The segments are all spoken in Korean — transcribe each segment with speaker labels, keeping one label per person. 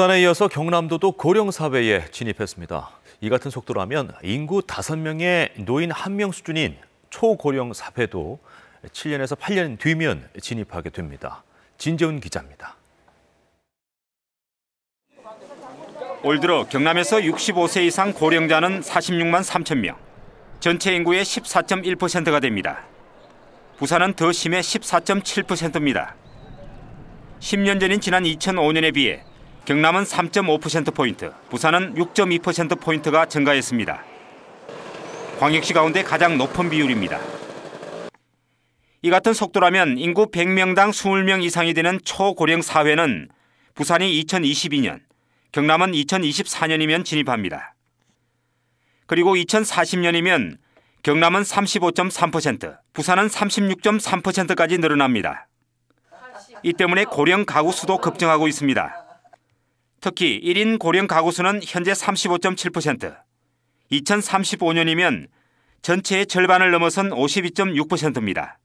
Speaker 1: 부산에 이어서 경남도도 고령사회에 진입했습니다. 이 같은 속도라면 인구 5명의 노인 1명 수준인 초고령사회도 7년에서 8년 뒤면 진입하게 됩니다. 진재훈 기자입니다.
Speaker 2: 올 들어 경남에서 65세 이상 고령자는 46만 3천 명, 전체 인구의 14.1%가 됩니다. 부산은 더 심해 14.7%입니다. 10년 전인 지난 2005년에 비해 경남은 3.5%포인트, 부산은 6.2%포인트가 증가했습니다. 광역시 가운데 가장 높은 비율입니다. 이 같은 속도라면 인구 100명당 20명 이상이 되는 초고령 사회는 부산이 2022년, 경남은 2024년이면 진입합니다. 그리고 2040년이면 경남은 35.3%, 부산은 36.3%까지 늘어납니다. 이 때문에 고령 가구 수도 급증하고 있습니다. 특히 1인 고령 가구 수는 현재 35.7%, 2035년이면 전체의 절반을 넘어선 52.6%입니다.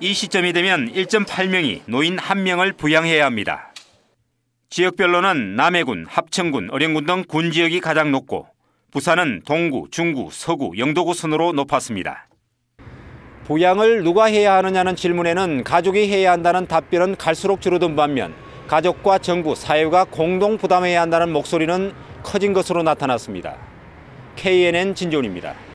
Speaker 2: 이 시점이 되면 1.8명이 노인 1명을 부양해야 합니다. 지역별로는 남해군, 합천군, 어령군 등 군 지역이 가장 높고 부산은 동구, 중구, 서구, 영도구 순으로 높았습니다. 부양을 누가 해야 하느냐는 질문에는 가족이 해야 한다는 답변은 갈수록 줄어든 반면 가족과 정부, 사회가 공동 부담해야 한다는 목소리는 커진 것으로 나타났습니다. KNN 진조입니다